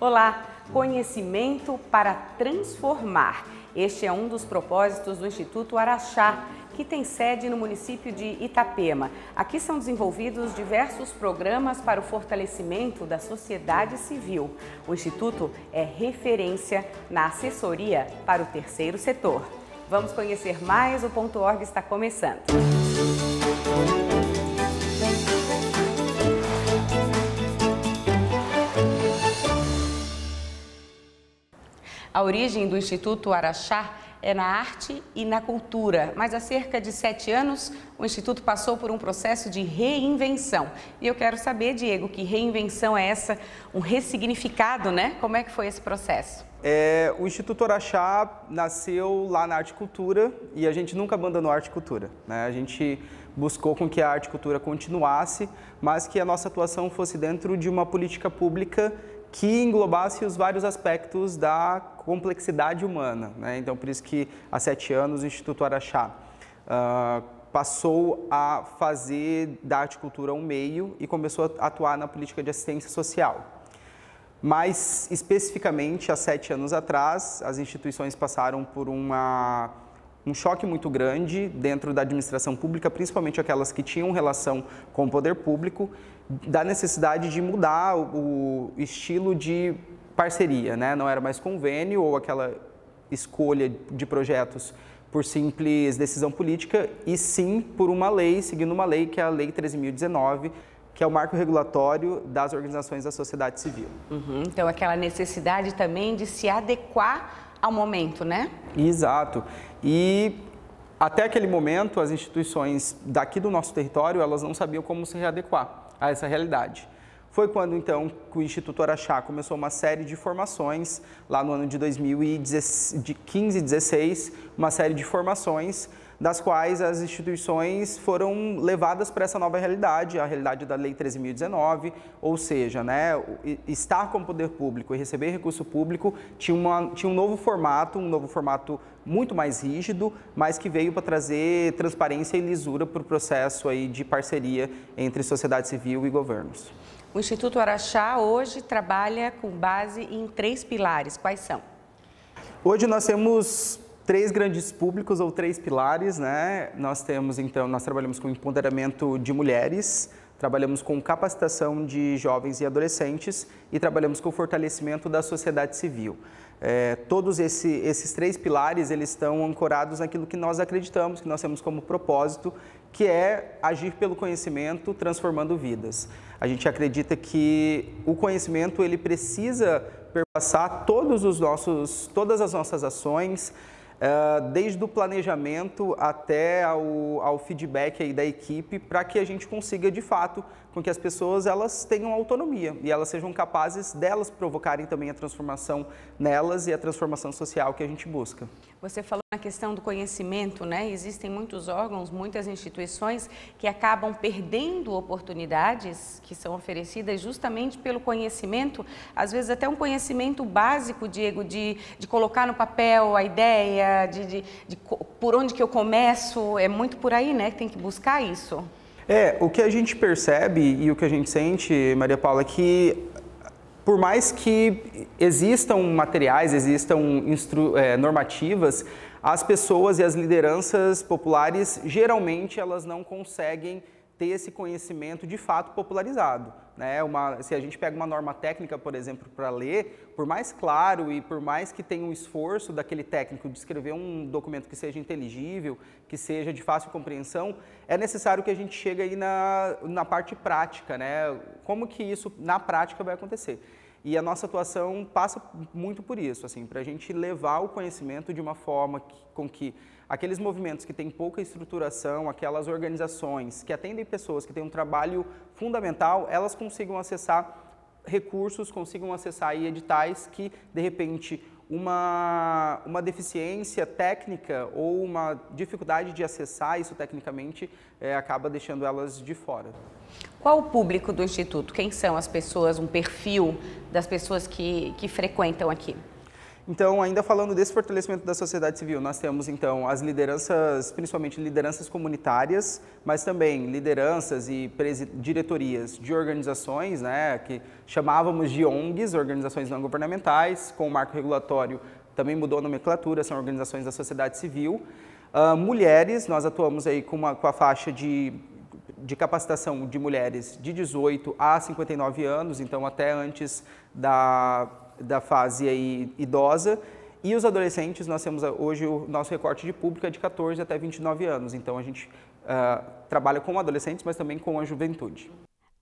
Olá, conhecimento para transformar. Este é um dos propósitos do Instituto Araxá, que tem sede no município de Itapema. Aqui são desenvolvidos diversos programas para o fortalecimento da sociedade civil. O Instituto é referência na assessoria para o terceiro setor. Vamos conhecer mais, o Ponto Org está começando. Música A origem do Instituto Araxá é na arte e na cultura, mas há cerca de sete anos o Instituto passou por um processo de reinvenção. E eu quero saber, Diego, que reinvenção é essa? Um ressignificado, né? Como é que foi esse processo? É, o Instituto Araxá nasceu lá na arte e cultura e a gente nunca abandonou a arte e cultura. Né? A gente buscou com que a arte e cultura continuasse, mas que a nossa atuação fosse dentro de uma política pública que englobasse os vários aspectos da complexidade humana. Né? Então, por isso que há sete anos o Instituto Araxá uh, passou a fazer da horticultura um meio e começou a atuar na política de assistência social. Mas, especificamente, há sete anos atrás, as instituições passaram por uma um choque muito grande dentro da administração pública, principalmente aquelas que tinham relação com o poder público, da necessidade de mudar o estilo de parceria, né? não era mais convênio ou aquela escolha de projetos por simples decisão política, e sim por uma lei, seguindo uma lei que é a Lei 13.019, que é o marco regulatório das organizações da sociedade civil. Uhum, então, aquela necessidade também de se adequar ao momento, né? Exato. E até aquele momento, as instituições daqui do nosso território, elas não sabiam como se readequar a essa realidade. Foi quando então que o Instituto Araxá começou uma série de formações, lá no ano de 2015 e 16, uma série de formações das quais as instituições foram levadas para essa nova realidade, a realidade da Lei 13.019, ou seja, né, estar com o poder público e receber recurso público tinha, uma, tinha um novo formato, um novo formato muito mais rígido, mas que veio para trazer transparência e lisura para o processo aí de parceria entre sociedade civil e governos. O Instituto Araxá hoje trabalha com base em três pilares. Quais são? Hoje nós temos três grandes públicos ou três pilares, né? Nós temos então, nós trabalhamos com empoderamento de mulheres, trabalhamos com capacitação de jovens e adolescentes e trabalhamos com o fortalecimento da sociedade civil. É, todos esse, esses três pilares eles estão ancorados naquilo que nós acreditamos, que nós temos como propósito, que é agir pelo conhecimento, transformando vidas. A gente acredita que o conhecimento ele precisa perpassar todos os nossos, todas as nossas ações, eh, desde o planejamento até ao, ao feedback aí da equipe, para que a gente consiga de fato com que as pessoas elas tenham autonomia e elas sejam capazes delas provocarem também a transformação nelas e a transformação social que a gente busca. Você falou na questão do conhecimento, né? Existem muitos órgãos, muitas instituições que acabam perdendo oportunidades que são oferecidas justamente pelo conhecimento, às vezes até um conhecimento básico, Diego, de, de colocar no papel a ideia, de, de, de por onde que eu começo. É muito por aí, né? Que tem que buscar isso. É, o que a gente percebe e o que a gente sente, Maria Paula, é que por mais que existam materiais, existam é, normativas, as pessoas e as lideranças populares geralmente elas não conseguem ter esse conhecimento de fato popularizado. Né? Uma, se a gente pega uma norma técnica, por exemplo, para ler, por mais claro e por mais que tenha um esforço daquele técnico de escrever um documento que seja inteligível, que seja de fácil compreensão, é necessário que a gente chegue aí na, na parte prática, né? Como que isso na prática vai acontecer? E a nossa atuação passa muito por isso, assim, para a gente levar o conhecimento de uma forma que, com que aqueles movimentos que têm pouca estruturação, aquelas organizações que atendem pessoas que têm um trabalho fundamental, elas consigam acessar recursos, consigam acessar editais que, de repente, uma, uma deficiência técnica ou uma dificuldade de acessar isso tecnicamente é, acaba deixando elas de fora. Qual o público do Instituto? Quem são as pessoas, um perfil das pessoas que, que frequentam aqui? Então, ainda falando desse fortalecimento da sociedade civil, nós temos então as lideranças, principalmente lideranças comunitárias, mas também lideranças e diretorias de organizações, né, que chamávamos de ONGs, organizações não governamentais, com o marco regulatório também mudou a nomenclatura, são organizações da sociedade civil. Uh, mulheres, nós atuamos aí com, uma, com a faixa de de capacitação de mulheres de 18 a 59 anos, então até antes da da fase aí idosa. E os adolescentes, nós temos hoje o nosso recorte de público é de 14 até 29 anos. Então a gente uh, trabalha com adolescentes, mas também com a juventude.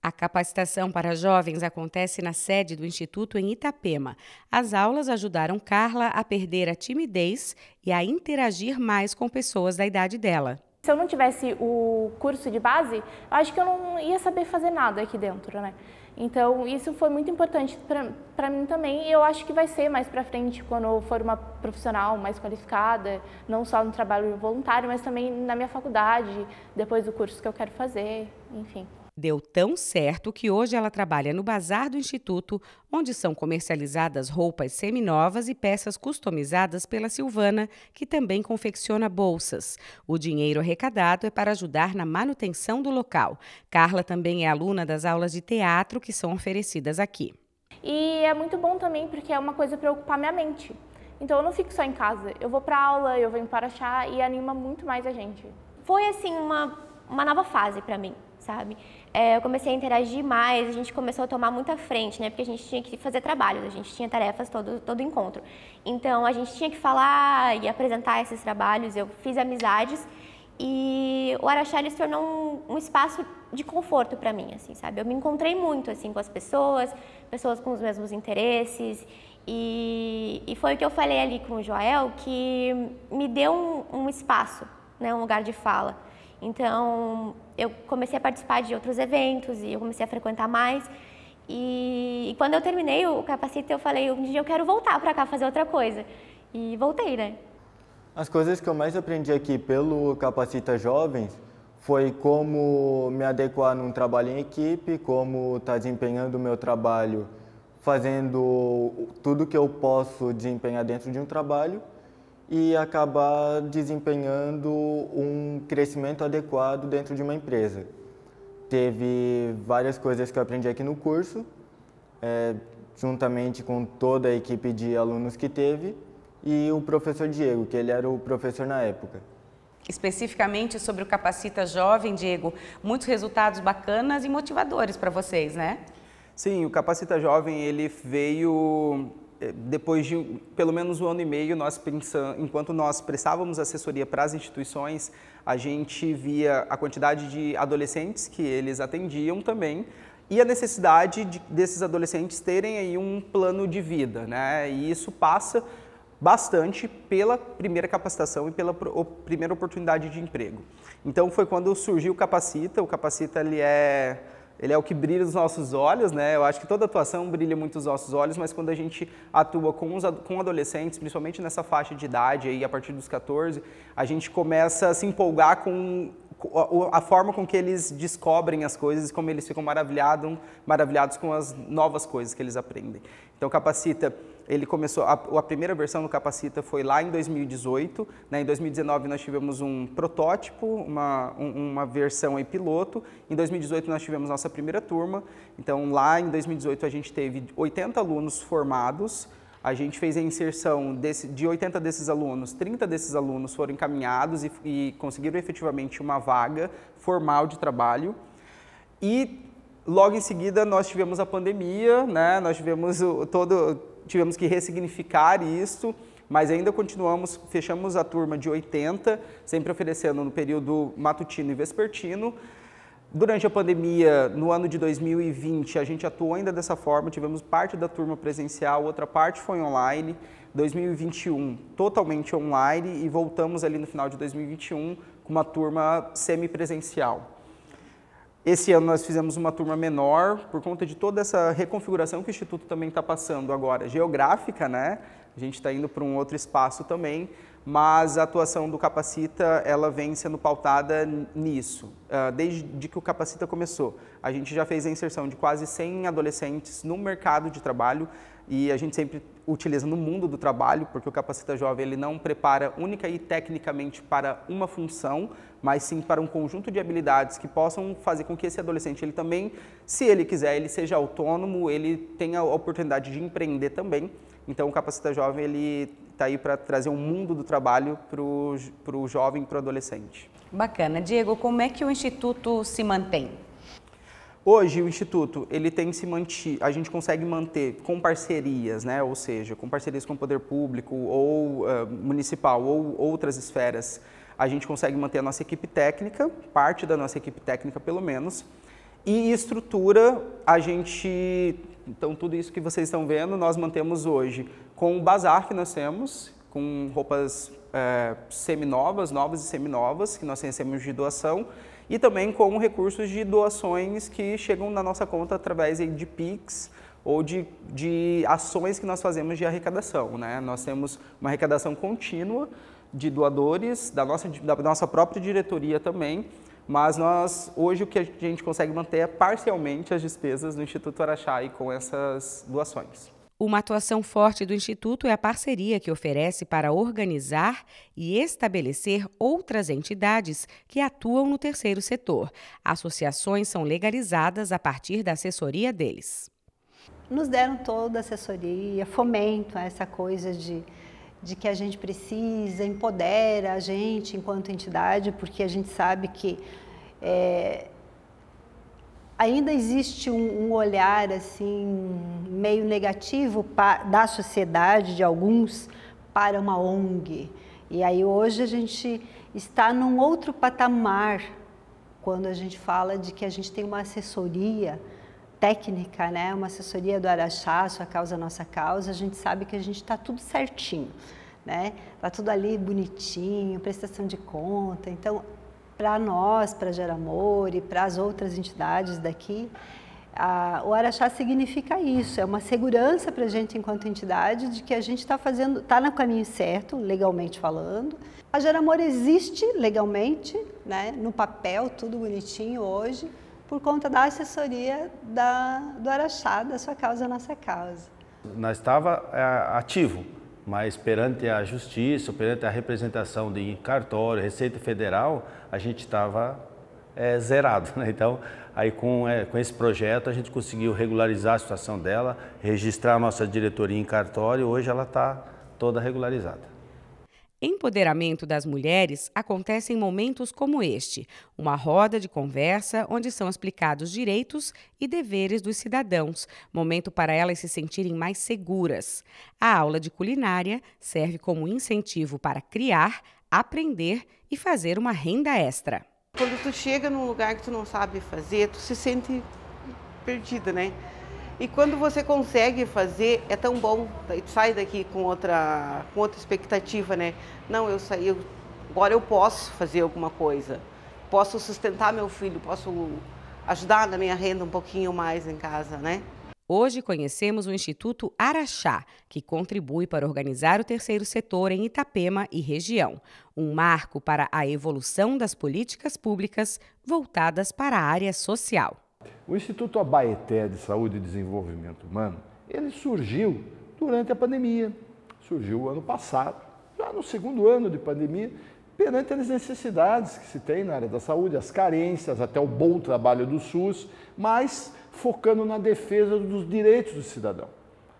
A capacitação para jovens acontece na sede do Instituto em Itapema. As aulas ajudaram Carla a perder a timidez e a interagir mais com pessoas da idade dela. Se eu não tivesse o curso de base, acho que eu não ia saber fazer nada aqui dentro, né? Então, isso foi muito importante para mim também e eu acho que vai ser mais para frente quando eu for uma profissional mais qualificada, não só no trabalho voluntário, mas também na minha faculdade, depois do curso que eu quero fazer, enfim. Deu tão certo que hoje ela trabalha no bazar do Instituto, onde são comercializadas roupas seminovas e peças customizadas pela Silvana, que também confecciona bolsas. O dinheiro arrecadado é para ajudar na manutenção do local. Carla também é aluna das aulas de teatro que são oferecidas aqui. E é muito bom também porque é uma coisa para ocupar minha mente. Então eu não fico só em casa, eu vou para aula, eu venho para chá e anima muito mais a gente. Foi assim uma, uma nova fase para mim sabe? É, eu comecei a interagir mais, a gente começou a tomar muita frente, né? Porque a gente tinha que fazer trabalhos, a gente tinha tarefas todo, todo encontro. Então a gente tinha que falar e apresentar esses trabalhos, eu fiz amizades e o Araxá se tornou um, um espaço de conforto para mim, assim, sabe? Eu me encontrei muito assim com as pessoas, pessoas com os mesmos interesses e, e foi o que eu falei ali com o Joel que me deu um, um espaço, né, um lugar de fala. Então, eu comecei a participar de outros eventos e eu comecei a frequentar mais. E, e quando eu terminei o capacita, eu falei, um dia eu quero voltar para cá fazer outra coisa. E voltei, né? As coisas que eu mais aprendi aqui pelo Capacita Jovens foi como me adequar num trabalho em equipe, como estar tá desempenhando o meu trabalho, fazendo tudo que eu posso desempenhar dentro de um trabalho e acabar desempenhando um crescimento adequado dentro de uma empresa. Teve várias coisas que eu aprendi aqui no curso, é, juntamente com toda a equipe de alunos que teve e o professor Diego, que ele era o professor na época especificamente sobre o Capacita Jovem, Diego, muitos resultados bacanas e motivadores para vocês, né? Sim, o Capacita Jovem ele veio depois de pelo menos um ano e meio, nós enquanto nós prestávamos assessoria para as instituições, a gente via a quantidade de adolescentes que eles atendiam também e a necessidade de, desses adolescentes terem aí um plano de vida, né? E isso passa bastante pela primeira capacitação e pela primeira oportunidade de emprego. Então foi quando surgiu o Capacita. O Capacita ele é ele é o que brilha os nossos olhos, né? Eu acho que toda atuação brilha muito os nossos olhos, mas quando a gente atua com, os, com adolescentes, principalmente nessa faixa de idade, aí, a partir dos 14, a gente começa a se empolgar com a forma com que eles descobrem as coisas, como eles ficam maravilhados, maravilhados com as novas coisas que eles aprendem. Então, capacita ele começou, a, a primeira versão do Capacita foi lá em 2018, né? em 2019 nós tivemos um protótipo, uma, um, uma versão em piloto, em 2018 nós tivemos nossa primeira turma, então lá em 2018 a gente teve 80 alunos formados, a gente fez a inserção desse, de 80 desses alunos, 30 desses alunos foram encaminhados e, e conseguiram efetivamente uma vaga formal de trabalho, e Logo em seguida, nós tivemos a pandemia, né? nós tivemos, o, todo, tivemos que ressignificar isso, mas ainda continuamos, fechamos a turma de 80, sempre oferecendo no período matutino e vespertino. Durante a pandemia, no ano de 2020, a gente atuou ainda dessa forma, tivemos parte da turma presencial, outra parte foi online. 2021, totalmente online e voltamos ali no final de 2021 com uma turma semi-presencial. Esse ano nós fizemos uma turma menor por conta de toda essa reconfiguração que o Instituto também está passando agora, geográfica, né? A gente está indo para um outro espaço também, mas a atuação do Capacita ela vem sendo pautada nisso. Ah, desde que o Capacita começou, a gente já fez a inserção de quase 100 adolescentes no mercado de trabalho, e a gente sempre utiliza no mundo do trabalho, porque o capacita jovem ele não prepara única e tecnicamente para uma função, mas sim para um conjunto de habilidades que possam fazer com que esse adolescente ele também, se ele quiser, ele seja autônomo, ele tenha a oportunidade de empreender também. Então o capacita jovem ele está aí para trazer um mundo do trabalho para o jovem, para o adolescente. Bacana, Diego, como é que o instituto se mantém? Hoje o instituto ele tem se mantido, a gente consegue manter com parcerias, né? Ou seja, com parcerias com o poder público ou uh, municipal ou outras esferas, a gente consegue manter a nossa equipe técnica, parte da nossa equipe técnica pelo menos, e estrutura a gente, então tudo isso que vocês estão vendo nós mantemos hoje com o bazar que nós temos, com roupas uh, seminovas, novas e seminovas que nós recebemos de doação e também com recursos de doações que chegam na nossa conta através de PIX ou de, de ações que nós fazemos de arrecadação. Né? Nós temos uma arrecadação contínua de doadores, da nossa, da nossa própria diretoria também, mas nós, hoje o que a gente consegue manter é parcialmente as despesas do Instituto Araxá com essas doações. Uma atuação forte do Instituto é a parceria que oferece para organizar e estabelecer outras entidades que atuam no terceiro setor. Associações são legalizadas a partir da assessoria deles. Nos deram toda a assessoria, fomento essa coisa de, de que a gente precisa, empodera a gente enquanto entidade, porque a gente sabe que. É, ainda existe um, um, olhar assim meio negativo pa, da sociedade de alguns para uma ONG. E aí hoje a gente está num outro patamar quando a gente fala de que a gente tem uma assessoria técnica, né? Uma assessoria do Araxá, sua causa, nossa causa. A gente sabe que a gente está tudo certinho, né? Tá tudo ali bonitinho, prestação de conta. Então para nós, para Geramor e para as outras entidades daqui, a, o Araxá significa isso, é uma segurança para a gente enquanto entidade de que a gente está fazendo, está no caminho certo, legalmente falando. A Geramor existe legalmente, né, no papel, tudo bonitinho hoje, por conta da assessoria da, do Araxá, da sua causa, nossa causa. Nós estava é, ativo, mas perante a justiça, perante a representação de cartório, Receita Federal, a gente estava é, zerado. Né? Então, aí com, é, com esse projeto, a gente conseguiu regularizar a situação dela, registrar a nossa diretoria em cartório, hoje ela está toda regularizada. Empoderamento das mulheres acontece em momentos como este, uma roda de conversa onde são explicados direitos e deveres dos cidadãos, momento para elas se sentirem mais seguras. A aula de culinária serve como incentivo para criar, aprender e fazer uma renda extra. Quando tu chega num lugar que tu não sabe fazer, tu se sente perdida, né? E quando você consegue fazer, é tão bom. Tá, sai daqui com outra, com outra expectativa, né? Não, eu saí, eu, agora eu posso fazer alguma coisa. Posso sustentar meu filho, posso ajudar na minha renda um pouquinho mais em casa, né? Hoje conhecemos o Instituto Araxá, que contribui para organizar o terceiro setor em Itapema e região, um marco para a evolução das políticas públicas voltadas para a área social. O Instituto Abaeté de Saúde e Desenvolvimento Humano, ele surgiu durante a pandemia, surgiu ano passado, já no segundo ano de pandemia, perante as necessidades que se tem na área da saúde, as carências, até o bom trabalho do SUS, mas focando na defesa dos direitos do cidadão.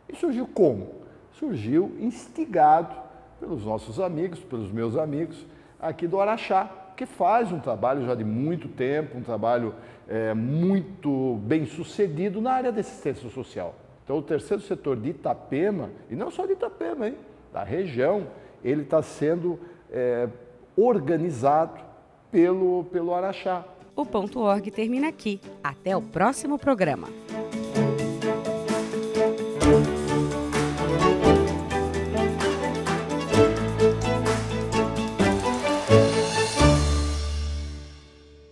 E surgiu como? Surgiu instigado pelos nossos amigos, pelos meus amigos aqui do Araxá, que faz um trabalho já de muito tempo, um trabalho é, muito bem sucedido na área de assistência social. Então, o terceiro setor de Itapema, e não só de Itapema, hein, da região, ele está sendo é, organizado pelo, pelo Araxá. O ponto org termina aqui. Até o próximo programa.